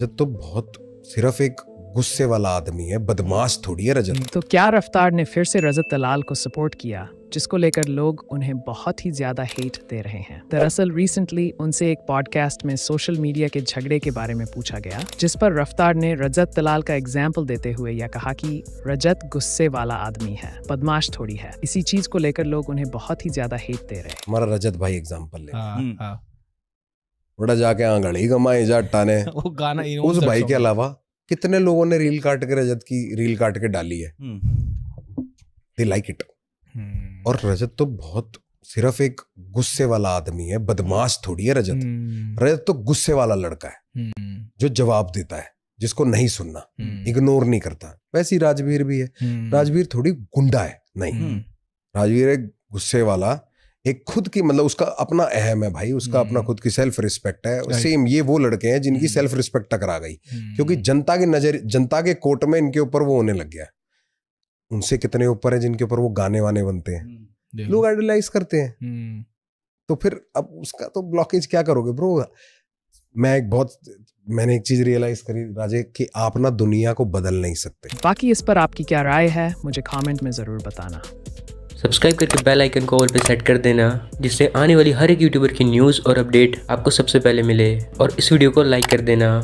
रजत तो बहुत सिर्फ एक गुस्से वाला आदमी है बदमाश थोड़ी है रजत तो क्या रफ्तार ने फिर से रजत दलाल को सपोर्ट किया जिसको लेकर लोग उन्हें बहुत ही ज्यादा हेट दे रहे हैं दरअसल रिसेंटली उनसे एक पॉडकास्ट में सोशल मीडिया के झगड़े के बारे में पूछा गया जिस पर रफ्तार ने रजत दलाल का एग्जाम्पल देते हुए यह कहा कि रजत गुस्से वाला आदमी है बदमाश थोड़ी है इसी चीज को लेकर लोग उन्हें बहुत ही ज्यादा हेट दे रहे हैं हमारा रजत भाई एग्जाम्पल ले हाँ, हम्म। हाँ। बड़ा जाके आंगड़ ही कमाए जाटा ने वो गाना ही उस भाई के अलावा कितने लोगों ने रील काट के रजत की रील काट के डाली है दे लाइक इट और रजत तो बहुत सिर्फ एक गुस्से वाला आदमी है बदमाश थोड़ी है रजत हम्म। रजत तो गुस्से वाला लड़का है हम्म। जो जवाब देता है जिसको नहीं सुनना इग्नोर हम्म। नहीं करता वैसी राजवीर भी है राजवीर थोड़ी गुंडा है नहीं राजवीर एक गुस्से वाला एक खुद की मतलब उसका अपना अहम है भाई उसका अपना हम्म। खुद की सेल्फ रिस्पेक्ट है सेम ये वो लड़के हैं जिनकी सेल्फ हम्म। रिस्पेक्ट टकरा गई हम्म। क्योंकि जनता की नजर जनता के कोर्ट में इनके ऊपर वो होने लग गया उनसे कितने ऊपर है जिनके ऊपर वो गाने वाने बनते हैं लोग आइडलाइज करते हैं तो फिर अब उसका तो ब्लॉकेज क्या करोगे ब्रो मैं एक बहुत मैंने एक चीज रियलाइज करी राजे कि आप ना दुनिया को बदल नहीं सकते बाकी इस पर आपकी क्या राय है मुझे कमेंट में जरूर बताना सब्सक्राइब करके बेल आइकन को ऑल पे सेट कर देना जिससे आने वाली हर एक यूट्यूबर की न्यूज़ और अपडेट आपको सबसे पहले मिले और इस वीडियो को लाइक कर देना